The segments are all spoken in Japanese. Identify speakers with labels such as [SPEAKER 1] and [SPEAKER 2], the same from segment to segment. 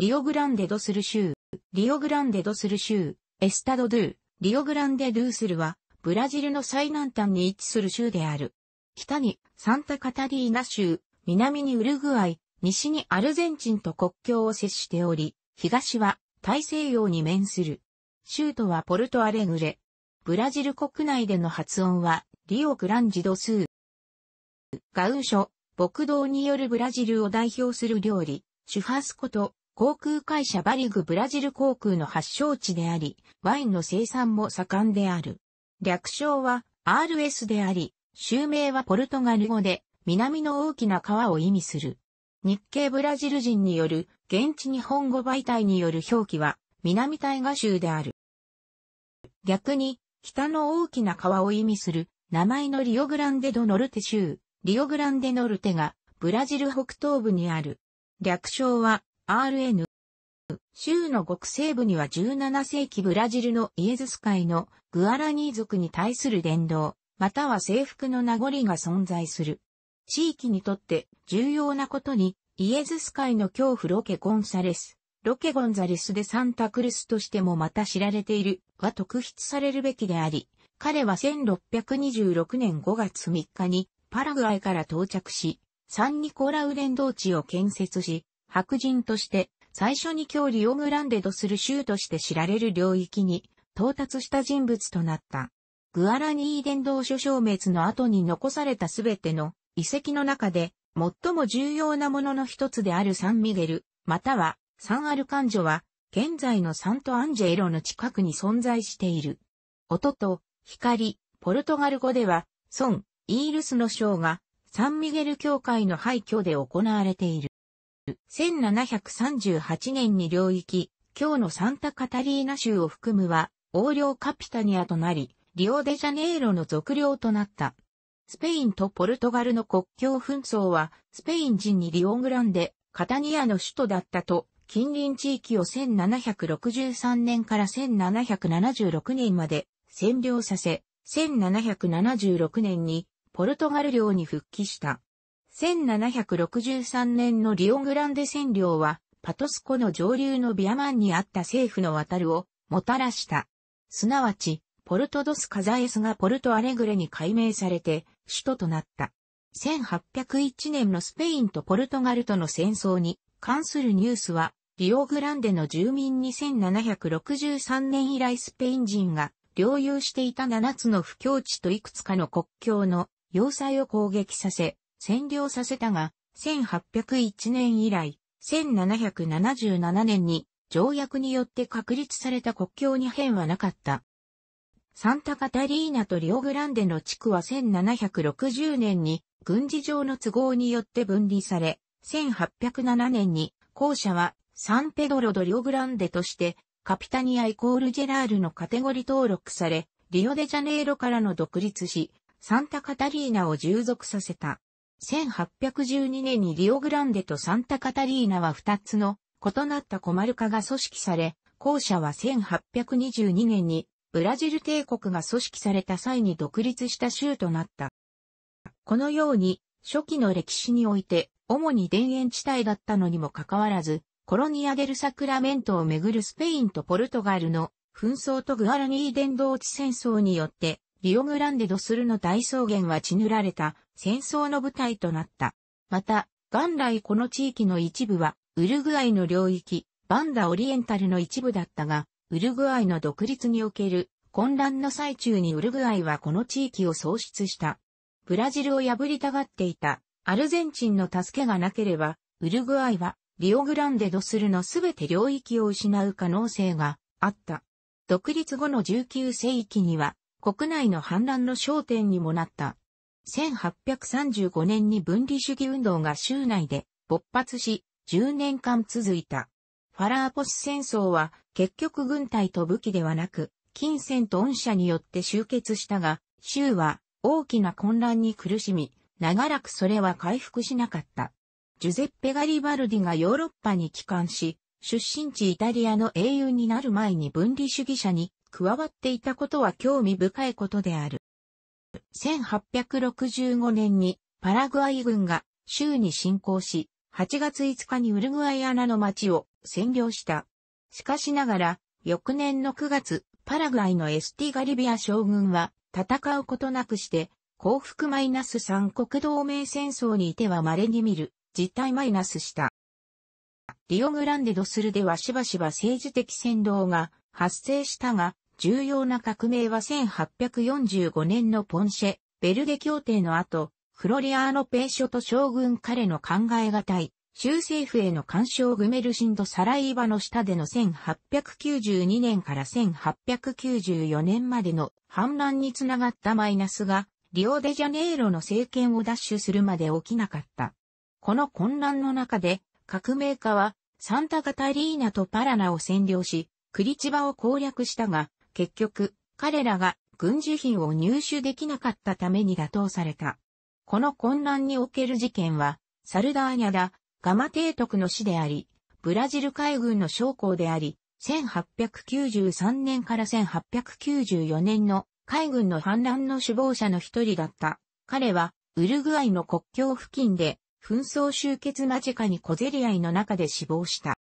[SPEAKER 1] リオグランデドスル州、リオグランデドスル州、エスタドドゥ、リオグランデドゥスルは、ブラジルの最南端に位置する州である。北にサンタカタリーナ州、南にウルグアイ、西にアルゼンチンと国境を接しており、東は大西洋に面する。州都はポルトアレグレ。ブラジル国内での発音は、リオグランジドスー。ガウーショ、牧道によるブラジルを代表する料理、シュファスコと航空会社バリグブラジル航空の発祥地であり、ワインの生産も盛んである。略称は RS であり、州名はポルトガル語で、南の大きな川を意味する。日系ブラジル人による現地日本語媒体による表記は南大河州である。逆に北の大きな川を意味する名前のリオグランデドノルテ州、リオグランデノルテがブラジル北東部にある。略称は RN。州の極西部には17世紀ブラジルのイエズス会のグアラニー族に対する伝道、または征服の名残が存在する。地域にとって重要なことに、イエズス会の恐怖ロケゴンサレス、ロケゴンザレスでサンタクルスとしてもまた知られているは特筆されるべきであり、彼は1626年5月3日にパラグアイから到着し、サンニコラウ連動地を建設し、白人として最初に今日リオグランデドする州として知られる領域に到達した人物となった。グアラニー伝道書消滅の後に残されたすべての遺跡の中で最も重要なものの一つであるサンミゲル、またはサンアルカンジョは現在のサントアンジェイロの近くに存在している。音と光、ポルトガル語では、ソン、イールスの章がサンミゲル教会の廃墟で行われている。1738年に領域、今日のサンタカタリーナ州を含むは、王領カピタニアとなり、リオデジャネイロの属領となった。スペインとポルトガルの国境紛争は、スペイン人にリオングランデ、カタニアの首都だったと、近隣地域を1763年から1776年まで占領させ、1776年にポルトガル領に復帰した。1763年のリオグランデ占領は、パトスコの上流のビアマンにあった政府の渡るをもたらした。すなわち、ポルトドスカザエスがポルトアレグレに改名されて、首都となった。1801年のスペインとポルトガルとの戦争に関するニュースは、リオグランデの住民に1763年以来スペイン人が領有していた7つの不況地といくつかの国境の要塞を攻撃させ、占領させたが、1801年以来、1777年に条約によって確立された国境に変はなかった。サンタカタリーナとリオグランデの地区は1760年に軍事上の都合によって分離され、1807年に後者はサンペドロドリオグランデとしてカピタニアイコールジェラールのカテゴリ登録され、リオデジャネイロからの独立し、サンタカタリーナを従属させた。1812年にリオグランデとサンタカタリーナは2つの異なったコマルカが組織され、後者は1822年にブラジル帝国が組織された際に独立した州となった。このように、初期の歴史において、主に田園地帯だったのにもかかわらず、コロニアデルサクラメントをめぐるスペインとポルトガルの紛争とグアラニー伝道地戦争によって、リオグランデドスルの大草原は血塗られた戦争の舞台となった。また、元来この地域の一部は、ウルグアイの領域、バンダオリエンタルの一部だったが、ウルグアイの独立における混乱の最中にウルグアイはこの地域を創出した。ブラジルを破りたがっていたアルゼンチンの助けがなければ、ウルグアイはリオグランデドスルのすべて領域を失う可能性があった。独立後の19世紀には国内の反乱の焦点にもなった。1835年に分離主義運動が州内で勃発し、10年間続いた。ファラーポス戦争は結局軍隊と武器ではなく、金銭と恩赦によって終結したが、州は大きな混乱に苦しみ、長らくそれは回復しなかった。ジュゼッペ・ガリバルディがヨーロッパに帰還し、出身地イタリアの英雄になる前に分離主義者に加わっていたことは興味深いことである。1865年にパラグアイ軍が州に侵攻し、8月5日にウルグアイアナの町を占領した。しかしながら、翌年の9月、パラグアイのエスティガリビア将軍は戦うことなくして、幸福マイナス3国同盟戦争にいては稀に見る、実態マイナスした。リオグランデドスルではしばしば政治的扇動が発生したが、重要な革命は1845年のポンシェ、ベルデ協定の後、フロリアーノ・ペーショと将軍彼の考えたい、州政府への干渉グメルシンド・サライーバの下での1892年から1894年までの反乱につながったマイナスが、リオデジャネイロの政権を奪取するまで起きなかった。この混乱の中で、革命家は、サンタガタリーナとパラナを占領し、クリチバを攻略したが、結局、彼らが軍事品を入手できなかったために打倒された。この混乱における事件は、サルダーニャダ、ガマ提督の死であり、ブラジル海軍の将校であり、1893年から1894年の海軍の反乱の首謀者の一人だった。彼は、ウルグアイの国境付近で、紛争終結間近に小競り合いの中で死亡した。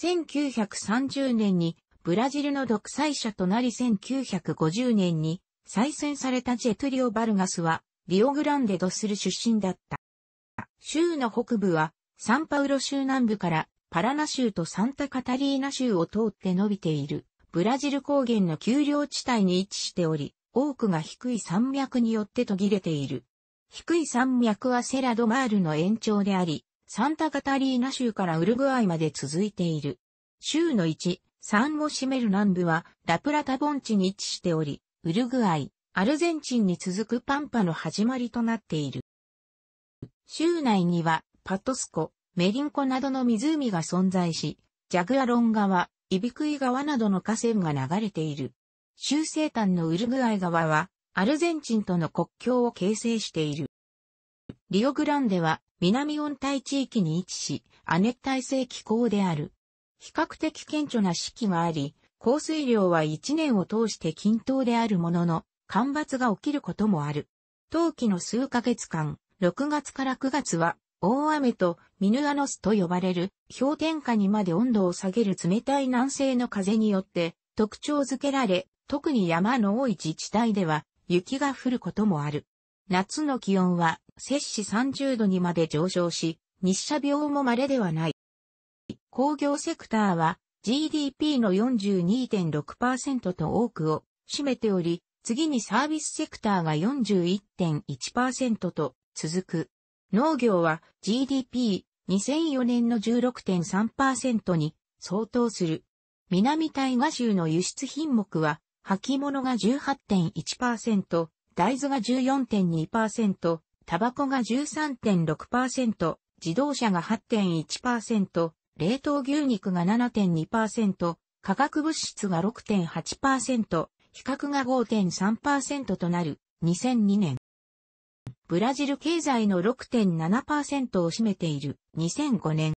[SPEAKER 1] 1930年にブラジルの独裁者となり1950年に再選されたジェトリオ・バルガスは、リオグランデドスル出身だった。州の北部は、サンパウロ州南部からパラナ州とサンタカタリーナ州を通って伸びている、ブラジル高原の丘陵地帯に位置しており、多くが低い山脈によって途切れている。低い山脈はセラドマールの延長であり、サンタカタリーナ州からウルグアイまで続いている。州の1、3を占める南部はラプラタ盆地に位置しており、ウルグアイ、アルゼンチンに続くパンパの始まりとなっている。州内にはパトスコ、メリンコなどの湖が存在し、ジャグアロン川、イビクイ川などの河川が流れている。州西端のウルグアイ川は、アルゼンチンとの国境を形成している。リオグランデは南温帯地域に位置し、亜熱帯性気候である。比較的顕著な四季があり、降水量は一年を通して均等であるものの、干ばつが起きることもある。冬季の数ヶ月間、6月から9月は、大雨とミヌアノスと呼ばれる氷点下にまで温度を下げる冷たい南西の風によって特徴づけられ、特に山の多い自治体では雪が降ることもある。夏の気温は摂氏30度にまで上昇し、日射病も稀ではない。工業セクターは GDP の42.6%と多くを占めており、次にサービスセクターが41.1%と続く。農業は GDP2004 年の16.3%に相当する。南大河州の輸出品目は、履物が18.1%、大豆が14.2%、タバコが13.6%、自動車が8.1%、冷凍牛肉が7.2%、化学物質が6.8%、比較が5.3%となる2002年。ブラジル経済の6.7%を占めている2005年。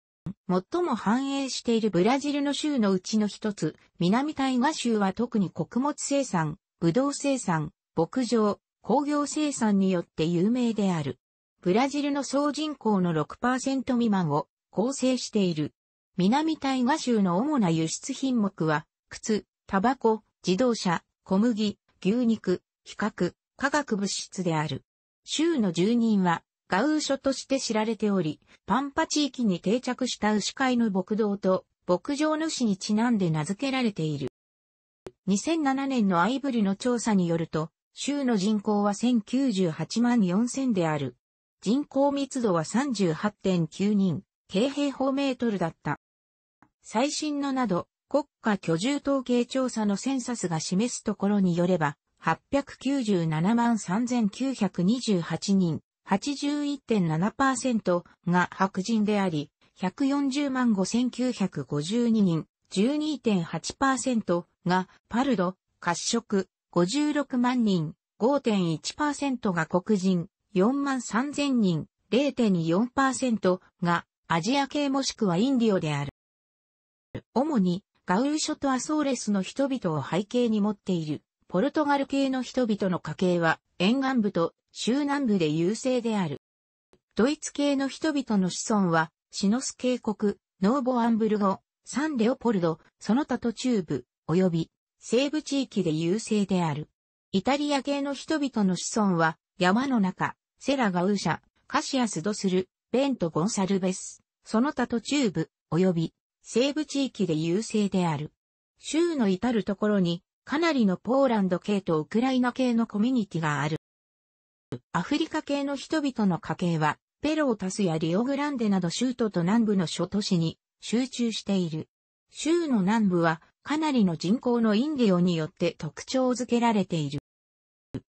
[SPEAKER 1] 最も繁栄しているブラジルの州のうちの一つ、南タイガ州は特に穀物生産、ブドウ生産、牧場、工業生産によって有名である。ブラジルの総人口の6%未満を構成している。南タイガ州の主な輸出品目は、靴、タバコ、自動車、小麦、牛肉、比較、化学物質である。州の住人は、ガウーショとして知られており、パンパ地域に定着した牛飼いの牧道と、牧場主にちなんで名付けられている。2007年のアイブリの調査によると、州の人口は1098万4000である。人口密度は38.9人、軽平方メートルだった。最新のなど、国家居住統計調査のセンサスが示すところによれば、897万3928人、81.7%が白人であり、140万5952人、12.8%がパルド、褐色、56万人、5.1%が黒人、4万3000人、0.4%がアジア系もしくはインディオである。主にガウル諸とアソーレスの人々を背景に持っている、ポルトガル系の人々の家系は沿岸部と州南部で優勢である。ドイツ系の人々の子孫は、シノス渓谷、ノーボアンブルゴ、サンレオポルド、その他途中部、及び西部地域で優勢である。イタリア系の人々の子孫は、山の中、セラガウーシャ、カシアスドスル、ベント・ゴンサルベス、その他途中部、及び西部地域で優勢である。州の至るところにかなりのポーランド系とウクライナ系のコミュニティがある。アフリカ系の人々の家系は、ペロータスやリオグランデなど州都と南部の諸都市に集中している。州の南部はかなりの人口のインディオによって特徴づけられている。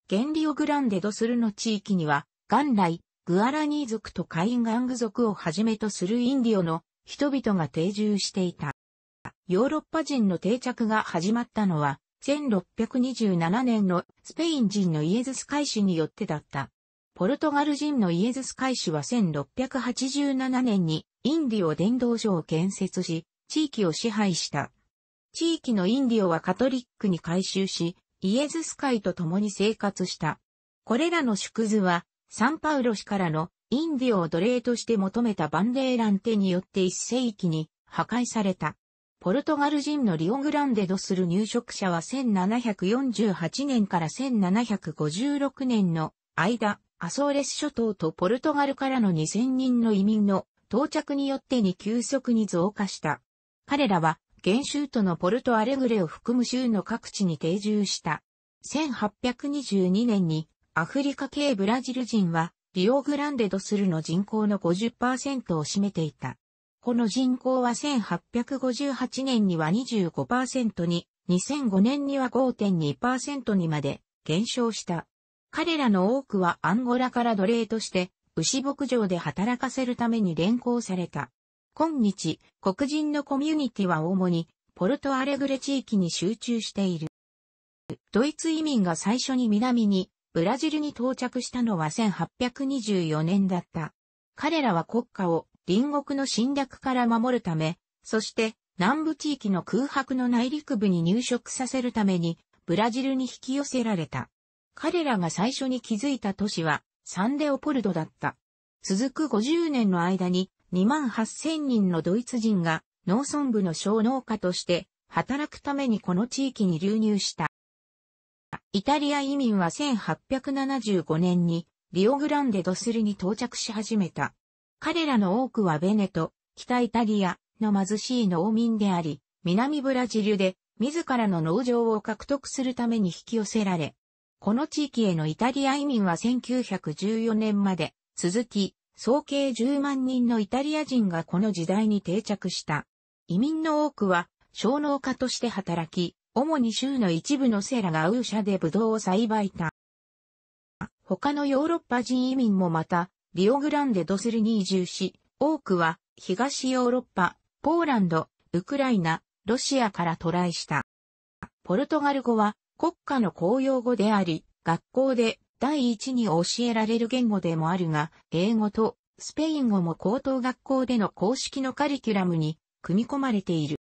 [SPEAKER 1] 現リオグランデドスルの地域には、元来、グアラニー族とカインガング族をはじめとするインディオの人々が定住していた。ヨーロッパ人の定着が始まったのは、1627年のスペイン人のイエズス会士によってだった。ポルトガル人のイエズス会士は1687年にインディオ伝道所を建設し、地域を支配した。地域のインディオはカトリックに改修し、イエズス会と共に生活した。これらの縮図はサンパウロ氏からのインディオを奴隷として求めたバンデーランテによって一世紀に破壊された。ポルトガル人のリオグランデドする入植者は1748年から1756年の間、アソーレス諸島とポルトガルからの2000人の移民の到着によってに急速に増加した。彼らは、原州都のポルトアレグレを含む州の各地に定住した。1822年にアフリカ系ブラジル人は、リオグランデドスルの人口の50%を占めていた。この人口は1858年には25%に、2005年には5.2%にまで減少した。彼らの多くはアンゴラから奴隷として牛牧場で働かせるために連行された。今日、黒人のコミュニティは主にポルトアレグレ地域に集中している。ドイツ移民が最初に南にブラジルに到着したのは1824年だった。彼らは国家を隣国の侵略から守るため、そして南部地域の空白の内陸部に入植させるためにブラジルに引き寄せられた。彼らが最初に築いた都市はサンデオポルドだった。続く50年の間に2万8000人のドイツ人が農村部の小農家として働くためにこの地域に流入した。イタリア移民は1875年にリオグランデドスルに到着し始めた。彼らの多くはベネト、北イタリアの貧しい農民であり、南ブラジルで自らの農場を獲得するために引き寄せられ、この地域へのイタリア移民は1914年まで続き、総計10万人のイタリア人がこの時代に定着した。移民の多くは、小農家として働き、主に州の一部のセラがウーシャでブドウを栽培た。他のヨーロッパ人移民もまた、リオグランデドスルに移住し、多くは東ヨーロッパ、ポーランド、ウクライナ、ロシアから渡来した。ポルトガル語は国家の公用語であり、学校で第一に教えられる言語でもあるが、英語とスペイン語も高等学校での公式のカリキュラムに組み込まれている。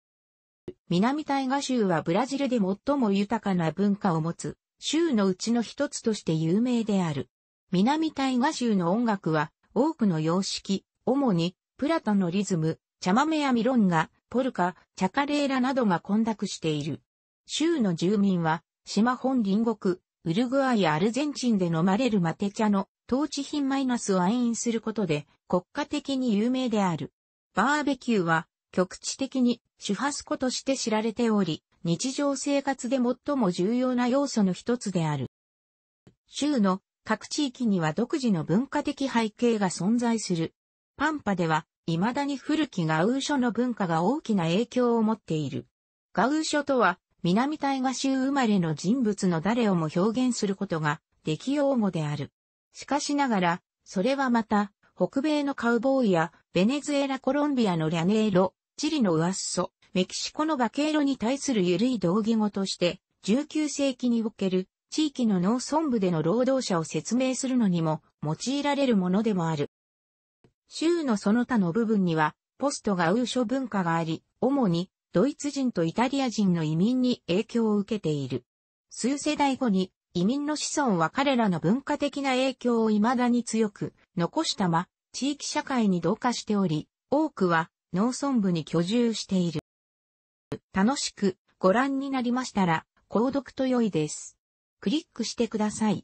[SPEAKER 1] 南大河州はブラジルで最も豊かな文化を持つ州のうちの一つとして有名である。南大河州の音楽は多くの様式、主にプラタのリズム、茶豆やミロンガ、ポルカ、チャカレーラなどが混濁している。州の住民は島本隣国、ウルグアイやアルゼンチンで飲まれるマテ茶の当地品マイナスを暗飲することで国家的に有名である。バーベキューは局地的に主発子として知られており、日常生活で最も重要な要素の一つである。州の各地域には独自の文化的背景が存在する。パンパでは、未だに古きガウーショの文化が大きな影響を持っている。ガウーショとは、南大河州生まれの人物の誰をも表現することが、できようもである。しかしながら、それはまた、北米のカウボーイや、ベネズエラコロンビアのリャネーロ、チリのウアッソ、メキシコのバケーロに対する緩い道義語として、19世紀における地域の農村部での労働者を説明するのにも用いられるものでもある。州のその他の部分には、ポストがウーショ文化があり、主にドイツ人とイタリア人の移民に影響を受けている。数世代後に移民の子孫は彼らの文化的な影響を未だに強く残したま、地域社会に同化しており、多くは農村部に居住している。楽しくご覧になりましたら、購読と良いです。クリックしてください。